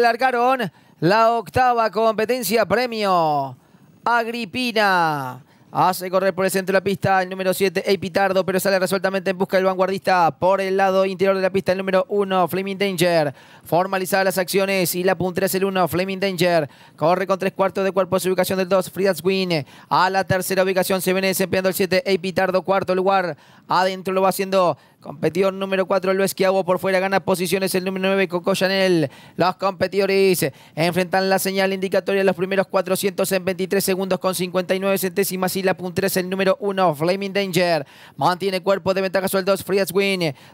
Largaron la octava competencia premio. Agripina. Hace correr por el centro de la pista el número 7, Eipitardo, pero sale resueltamente en busca del vanguardista. Por el lado interior de la pista, el número 1, Fleming Danger. Formalizadas las acciones y la puntera es el 1, Fleming Danger. Corre con tres cuartos de cuerpo su ubicación del 2, Fridas Win. A la tercera ubicación se viene desempeñando el 7, Eipitardo, cuarto lugar. Adentro lo va haciendo Competidor número 4, Lo Esquiabo, por fuera, gana posiciones el número 9, Coco Chanel. Los competidores enfrentan la señal indicatoria los primeros 400 en 23 segundos con 59 centésimas y la puntera el número 1, Flaming Danger. Mantiene cuerpo de ventaja sobre el 2, Frias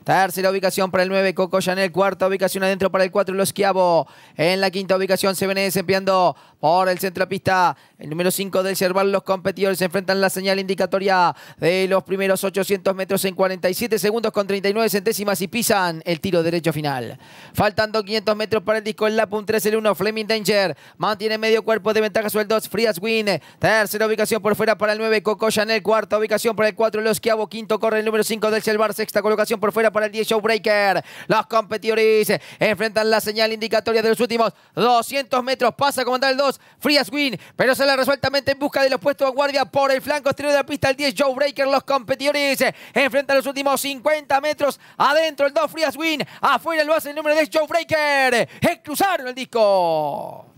Tercera ubicación para el 9, Coco Chanel. Cuarta ubicación adentro para el 4, Lo Esquiabo. En la quinta ubicación se viene desempeñando por el centro de pista el número 5 del Cerval, los competidores enfrentan la señal indicatoria de los primeros 800 metros en 47 segundos con 39 centésimas y pisan el tiro derecho final. Faltando 500 metros para el disco, el Lapum 3, el 1, Fleming Danger, mantiene medio cuerpo de ventaja sobre el 2, Frias Win, tercera ubicación por fuera para el 9, Coco Chanel, cuarta ubicación para el 4, Los quinto corre el número 5 del Cerval, sexta colocación por fuera para el 10, Showbreaker. Los competidores enfrentan la señal indicatoria de los últimos 200 metros, pasa a el 2, Frias Win, pero se resueltamente en busca de los puestos de guardia por el flanco exterior de la pista. El 10 Joe Breaker. Los competidores eh, enfrentan los últimos 50 metros. Adentro el 2 Frias Win. Afuera lo hace el número 10 Joe Breaker. Eh, cruzaron el disco.